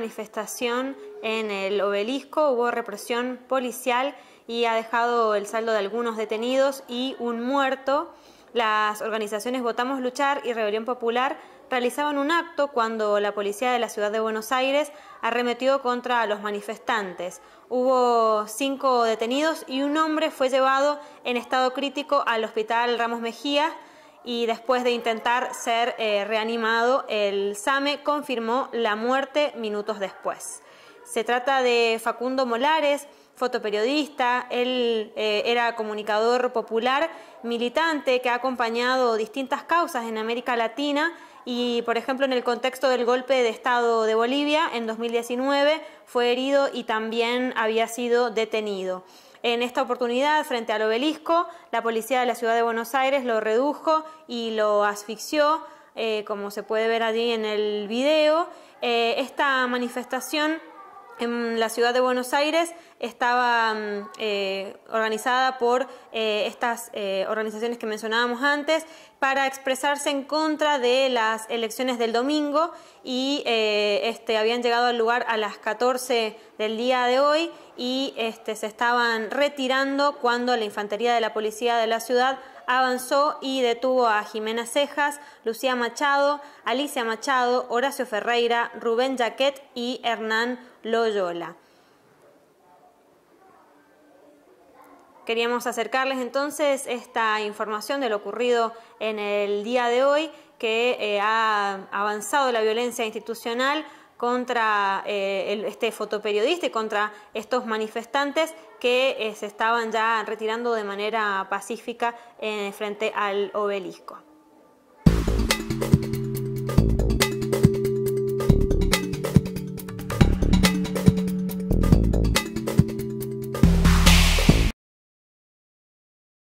manifestación en el obelisco, hubo represión policial y ha dejado el saldo de algunos detenidos y un muerto. Las organizaciones Votamos Luchar y Rebelión Popular realizaban un acto cuando la policía de la ciudad de Buenos Aires arremetió contra los manifestantes. Hubo cinco detenidos y un hombre fue llevado en estado crítico al hospital Ramos Mejía y después de intentar ser eh, reanimado, el SAME confirmó la muerte minutos después. Se trata de Facundo Molares, fotoperiodista, él eh, era comunicador popular, militante que ha acompañado distintas causas en América Latina y, por ejemplo, en el contexto del golpe de Estado de Bolivia en 2019 fue herido y también había sido detenido. En esta oportunidad, frente al obelisco, la policía de la ciudad de Buenos Aires lo redujo y lo asfixió, eh, como se puede ver allí en el video. Eh, esta manifestación en la ciudad de Buenos Aires estaba mm, eh, organizada por eh, estas eh, organizaciones que mencionábamos antes para expresarse en contra de las elecciones del domingo y este, habían llegado al lugar a las 14 del día de hoy y este, se estaban retirando cuando la infantería de la policía de la ciudad avanzó y detuvo a Jimena Cejas, Lucía Machado, Alicia Machado, Horacio Ferreira, Rubén Jaquet y Hernán Loyola. Queríamos acercarles entonces esta información de lo ocurrido en el día de hoy, que eh, ha avanzado la violencia institucional contra eh, este fotoperiodista y contra estos manifestantes que eh, se estaban ya retirando de manera pacífica eh, frente al obelisco.